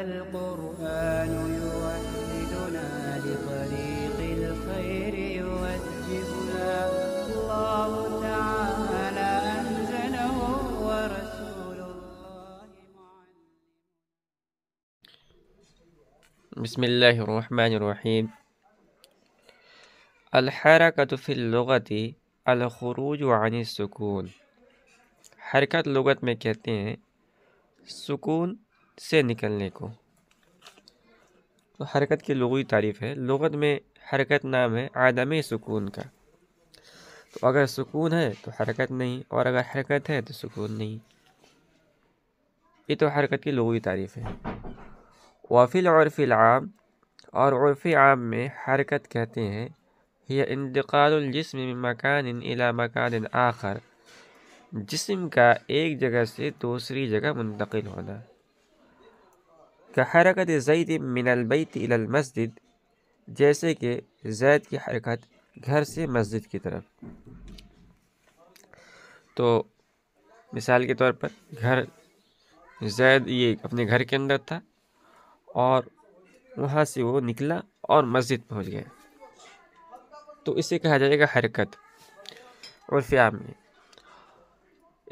القرآن يوحدنا لطريق الخير يوجهنا الله تعالى أنزله ورسول الله معلم بسم الله الرحمن الرحيم الحركة في اللغة الخروج عن السكون حركة اللغة میں کہتے ہیں سکون से निकलने को तो हरकत की लगवी तारीफ़ है लगत में हरकत नाम है आदम सुकून का तो अगर सुकून है तो हरकत नहीं और अगर हरकत है तो सुकून नहीं ये तो हरकत की लगवी तारीफ़ है वाफिल और फ़िलआम और उर्फ़ आम में हरकत कहते हैं यह इंतकालजिसम मकान इला मकान आखर जिसम का एक जगह से दूसरी जगह मुंतकिल होना का हरकत ज़ैद मिनलबैत मस्जिद जैसे कि जैद की हरकत घर से मस्जिद की तरफ तो मिसाल के तौर पर घर जैद ये अपने घर के अंदर था और वहाँ से वो निकला और मस्जिद पहुँच गया तो इसे कहा जाएगा हरकत और फ्याम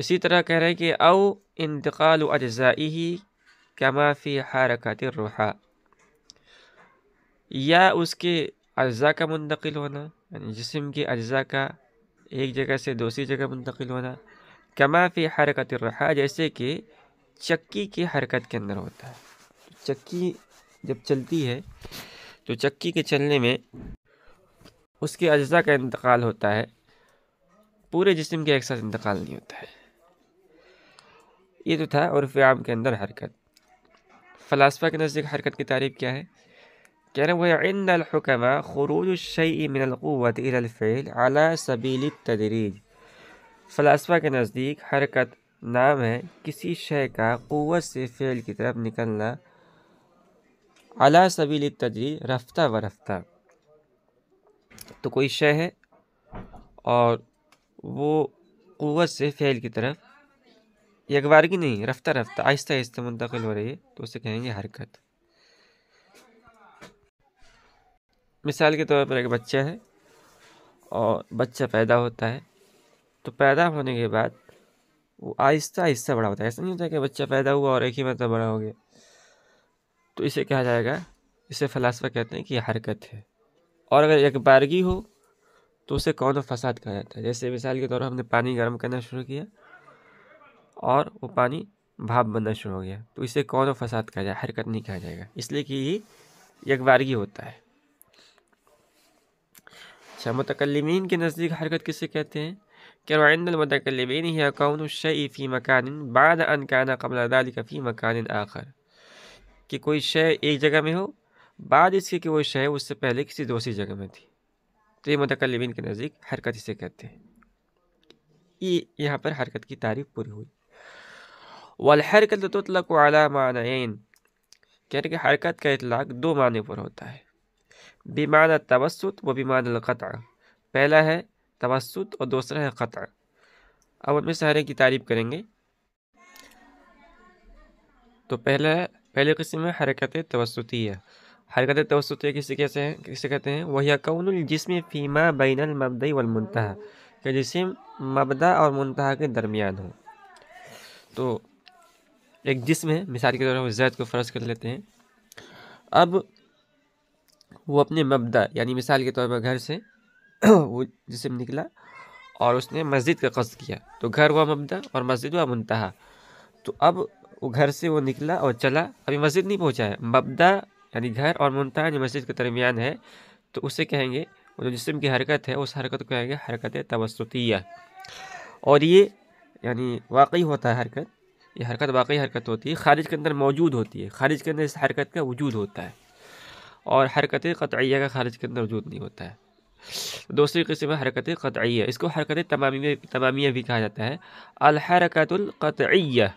इसी तरह कह रहे हैं कि अव इंतकाल ही कमा फ़ी हरकत रुहा या उसके अज्जा का मुंतकिल होना जिसम के अज्जा का एक जगह से दूसरी जगह मुंतकिल होना कमा फ़ी हरकत रहा जैसे कि चक्की की हरकत के अंदर होता है चक्की जब चलती है तो चक्की के चलने में उसके अज्जा का इंतकाल होता है पूरे जिसम के एक साथ इंतकाल नहीं होता है ये तो था और फ़्याम के अंदर हरकत फ़लासफ़ा के नज़दीक हरकत की तारीफ क्या है कह रहे वह इनकमा खरूज शई मिनलक़वत इलफ़ैल अला सबील तदरीज फ़लासफ़ा के नज़दीक हरकत नाम है किसी शय का क़वत से फ़ैल की तरफ निकलना अला सबील तदरीज रफ्ता व रफ्ता तो कोई शय है और वो क़वत से फ़ैल की तरफ की नहीं रफ्ता रफ्ता आहिस्ता आहिस्ता मुंतकिल हो रही है तो उसे कहेंगे हरकत मिसाल के तौर पर एक बच्चा है और बच्चा पैदा होता है तो पैदा होने के बाद वो आहिस्ता आहिस्ता बड़ा होता है ऐसा नहीं होता कि बच्चा पैदा हुआ और एक ही मतलब बड़ा हो गया तो इसे कहा जाएगा इसे फलासफा कहते हैं कि हरकत है और अगर एक बारगी हो तो उसे कौन फसाद कहा जाता है जैसे मिसाल के तौर पर हमने पानी गर्म करना शुरू किया और वो पानी भाप बनना शुरू हो गया तो इसे कौन और फसाद कहा जाए हरकत नहीं कहा जाएगा इसलिए कि ये यकबारगी होता है अच्छा मतकलमीन के नज़दीक हरकत किसे कहते हैं करवाइंदमतकलमीन ही कौन शई फ़ी मकान बाद अनकाना कबल फ़ी मकान आखर कि कोई शय एक जगह में हो बाद इसके कि वो शय उससे पहले किसी दूसरी जगह में थी तो ये मतकलमीन के नज़दीक हरकत इसे कहते हैं ये यहाँ पर हरकत की तारीफ पूरी हुई वाल हरकत तुतलक वाला मानाइन कह रहे कि हरकत का इतलाक दो मान पर होता है बीमान तवसत व बीमान क़त पहला है तवसत और दूसरा है ख़ा अब उनमें से हर एक की तारीफ़ करेंगे तो पहला है पहले किस्म है हरकत है हरकत तवसतिया किसी कैसे हैं किसे कहते हैं वही कौन जिसम फ़ीमा बैन मबदई वलमतहा कि जिसम मबदा और मनतहा के दरमियान हो तो एक जिस्म है मिसाल के तौर पर जैद को फ़र्ज कर लेते हैं अब वो अपने मबदा यानी मिसाल के तौर पर घर से वो जिसम निकला और उसने मस्जिद का कस्त किया तो घर हुआ मबदा और मस्जिद हुआ मुंतहा तो अब वो घर से वो निकला और चला अभी मस्जिद नहीं पहुँचा है मबदा यानी घर और मुंतहा जो मस्जिद के दरमियान है तो उसे कहेंगे वो जो जिसम की हरकत है उस हरकत को कहेंगे हरकत तवसतिया और ये यानी वाकई होता है हरकत ये हरकत वाकई हरकत होती है खारिज के अंदर मौजूद होती है खारिज के अंदर इस हरकत का वजूद होता है और हरकत कतिया का खारिज के अंदर वजूद नहीं होता है दूसरी किस्म है हरकत कतिया इसको हरकत तमामी तमामिया भी कहा जाता है अलहरकतुल्क़तैया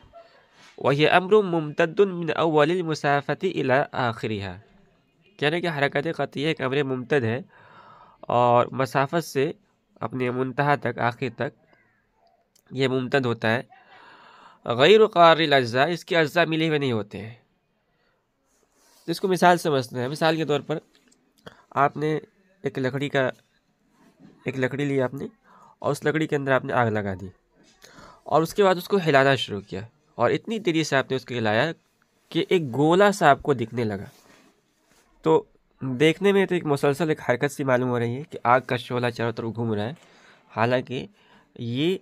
वही अमर मुमतदिन अवल मुसाफ़ती अला आखिरी है कहने की हरकत क़तिया एक अमर मुमतद है और मसाफत से अपने मुनतहा तक आखिर तक ये मुमतद होता है गैर क़ारिल अज्जा इसके अज्जा मिले हुए नहीं होते हैं इसको मिसाल समझते हैं मिसाल के तौर पर आपने एक लकड़ी का एक लकड़ी ली आपने और उस लकड़ी के अंदर आपने आग लगा दी और उसके बाद उसको हिलाना शुरू किया और इतनी तेज़ी से आपने उसको हिलाया कि एक गोला सा आपको दिखने लगा तो देखने में तो एक मुसलसल एक हरकत सी मालूम हो रही है कि आग का शोला चारों तरफ घूम रहा है हालांकि ये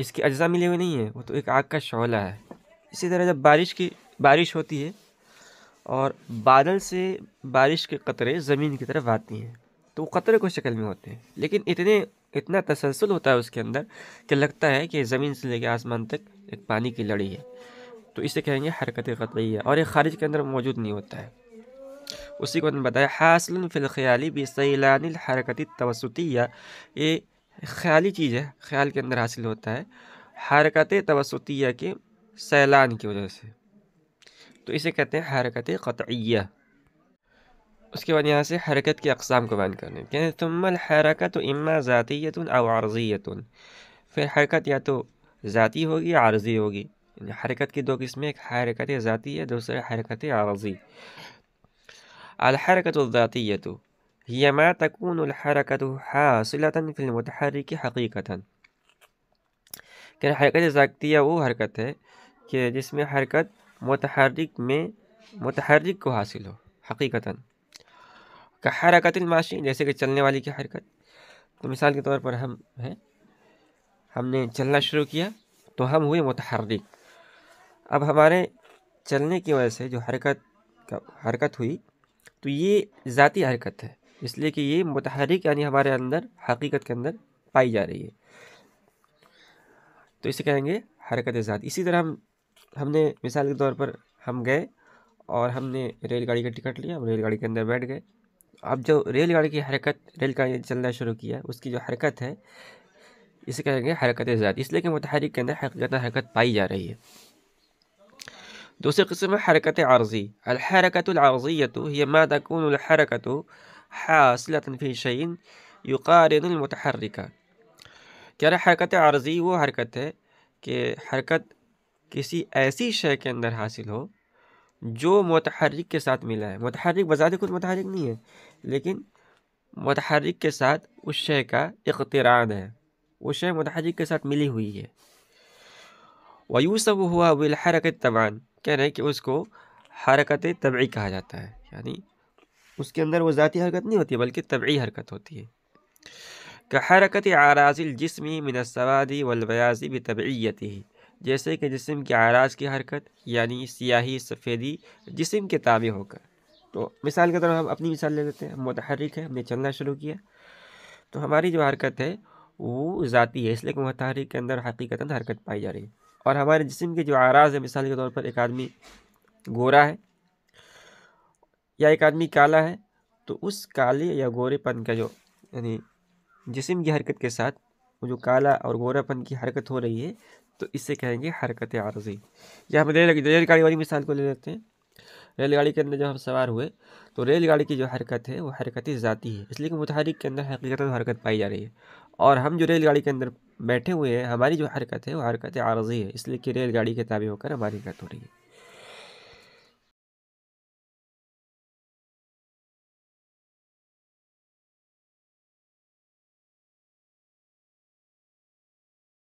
इसकी अज्जा मिले हुए नहीं है वो तो एक आग का शौला है इसी तरह जब बारिश की बारिश होती है और बादल से बारिश के कतरे ज़मीन की तरफ आती हैं तो वो कतरे को शक्ल में होते हैं लेकिन इतने इतना तसलसल होता है उसके अंदर कि लगता है कि ज़मीन से लेकर आसमान तक एक पानी की लड़ी है तो इसे कहेंगे हरकत कतरे है और ये खारिज के अंदर मौजूद नहीं होता है उसी को बताया हासिल फ़िलख्याली हरकती तवसती या ये ख्याली चीज़ है ख्याल के अंदर हासिल होता है हरकत तवसतिया के सैलान की वजह से तो इसे कहते हैं हरकत क़तिया उसके बाद यहाँ से हरकत की अकसाम को बयान करने कहते हैं तुमल हरकत ज़ाती ज़ातियतन और आर्जियतन फिर हरकत या तो ज़ाती होगी या आर्जी होगी हरकत की दो किस्में एक हरकत ज़ाती है दूसरा हरकत आर्जी अलहरकत तो यमा तकून हरकत हासिलतन फिल मतहरक हकीकता कहना हरकत ज़ाकतिया वो हरकत है कि जिसमें हरकत मतहरक में मतहरक को हासिल हो हकीकता का हरकत माशी जैसे कि चलने वाली की हरकत तो मिसाल के तौर पर हम हैं हमने चलना शुरू किया तो हम हुए मतहरक अब हमारे चलने की वजह से जो हरकत का हरकत हुई तो ये ज़ाती हरकत है इसलिए कि ये मतहरिक यानी हमारे अंदर हकीकत के अंदर पाई जा रही है तो इसे कहेंगे हरकत ज़ात इसी तरह हम हमने मिसाल के तौर पर हम गए और हमने रेलगाड़ी का टिकट लिया हम रेलगाड़ी के अंदर बैठ गए अब जो रेलगाड़ी की हरकत रेलगाड़ी चलना शुरू किया उसकी जो हरकत है इसे कहेंगे हरकत ज़ात इसलिए कि मतहरिक के अंदर हकीकत हरकत पाई जा रही है दूसरी किस्म है हरकत आर्जी अलहरकत आर्जीत तो ये तकून हरकत हासिल फ़ी शैन युकारमतहरिका कह रहा हरकत आर्जी वो हरकत है कि हरकत किसी ऐसी शय के अंदर हासिल हो जो मतहरक के साथ मिला है मतहरक बजात खुद मतहरक नहीं है लेकिन मतहरक के साथ उस शय का इकतरान है उस शय मतहरक के साथ मिली हुई है वयूसब हुआ विल हरकत तबान कह रहे हैं कि उसको हरकत तबी कहा जाता है यानी उसके अंदर वो ज़ाती हरकत नहीं होती बल्कि तबी हरकत होती है का हरकत आराजिल जिसम मिनसवादी वलबयाजी भी तबीयती ही जैसे कि जिसम के आराज की हरकत यानी सियाही सफ़ेदी जिसम के ताबे होकर तो मिसाल के तौर हम अपनी मिसाल ले लेते हैं हम मतहरक है हमने चलना शुरू किया तो हमारी जो हरकत है वो ज़ाती है इसलिए कि मतहरक के अंदर हकीकता हरकत पाई जा रही है और हमारे जिसम के जो आराज है मिसाल के तौर पर एक आदमी गोरा है या एक आदमी काला है तो उस काले या गोरेपन का जो यानी जिसम की हरकत के साथ वो जो काला और गोरापन की हरकत हो रही है तो इसे कहेंगे हरकत आरजी या हम रेल रेलगाड़ी वाली मिसाल को ले लेते हैं रेलगाड़ी के अंदर जब हम सवार हुए तो रेलगाड़ी की जो हरकत है वो हरकत ज़ाती है इसलिए कि मुतहरिक के अंदर हकीकत हरकत पाई जा रही है और हम जो रेलगाड़ी के अंदर बैठे हुए हैं हमारी जो हरकत है वो हरकत आरजी है इसलिए कि रेलगाड़ी के ताबे होकर हमारी हरकत हो रही है